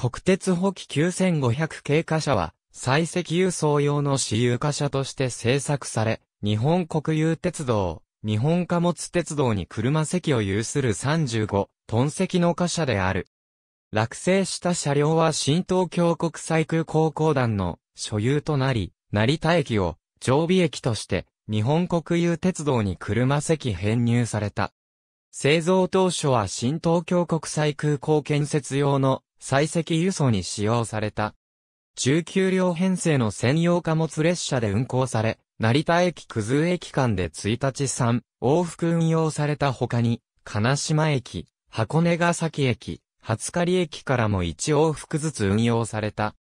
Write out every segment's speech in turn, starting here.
国鉄補機9500系貨車は、採石輸送用の私有貨車として製作され、日本国有鉄道、日本貨物鉄道に車席を有する35トン席の貨車である。落成した車両は新東京国際空港公団の所有となり、成田駅を常備駅として日本国有鉄道に車席編入された。製造当初は新東京国際空港建設用の採石輸送に使用された。19両編成の専用貨物列車で運行され、成田駅九頭駅間で1日3往復運用された他に、金島駅、箱根ヶ崎駅、初狩駅からも1往復ずつ運用された。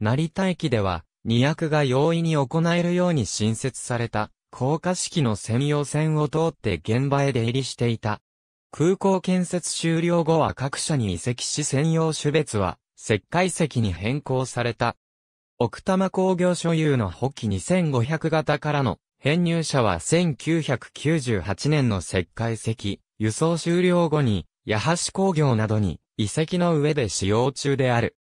成田駅では、2役が容易に行えるように新設された、高架式の専用線を通って現場へ出入りしていた。空港建設終了後は各社に移籍し専用種別は石灰石に変更された。奥多摩工業所有の補機2500型からの編入者は1998年の石灰石、輸送終了後に、八橋工業などに遺跡の上で使用中である。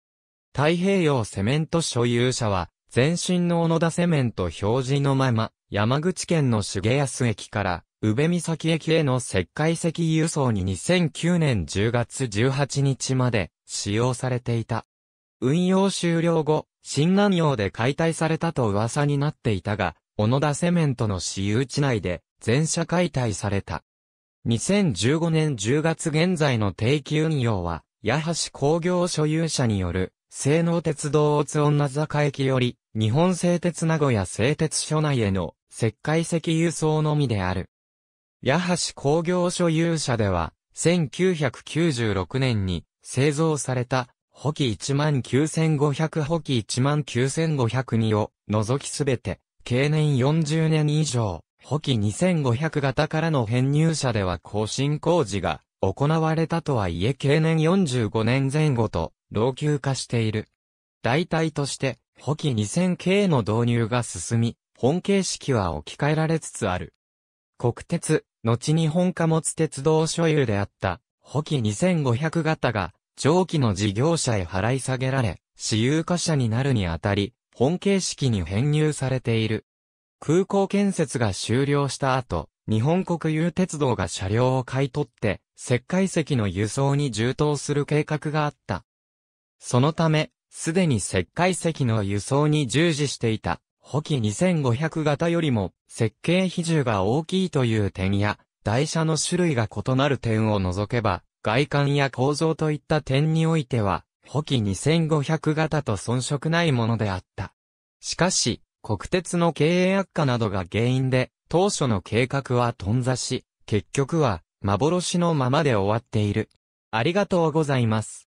太平洋セメント所有者は、前身の小野田セメント表示のまま、山口県の重安駅から宇部岬駅への石灰石輸送に2009年10月18日まで使用されていた。運用終了後、新南洋で解体されたと噂になっていたが、小野田セメントの私有地内で全社解体された。2015年10月現在の定期運用は、八橋工業所有者による、西能鉄道大津女坂駅より、日本製鉄名古屋製鉄所内への石灰石輸送のみである。八橋工業所有者では、1996年に製造された、補機19500補機19502を除きすべて、経年40年以上、補機2500型からの編入者では更新工事が行われたとはいえ経年45年前後と老朽化している。代替として、補機2 0 0 0系の導入が進み、本形式は置き換えられつつある。国鉄、後日本貨物鉄道所有であった、補機2500型が、長期の事業者へ払い下げられ、私有化車になるにあたり、本形式に編入されている。空港建設が終了した後、日本国有鉄道が車両を買い取って、石灰石の輸送に充当する計画があった。そのため、すでに石灰石の輸送に従事していた補機2500型よりも設計比重が大きいという点や、台車の種類が異なる点を除けば、外観や構造といった点においては、補機2500型と遜色ないものであった。しかし、国鉄の経営悪化などが原因で、当初の計画は頓挫し、結局は、幻のままで終わっている。ありがとうございます。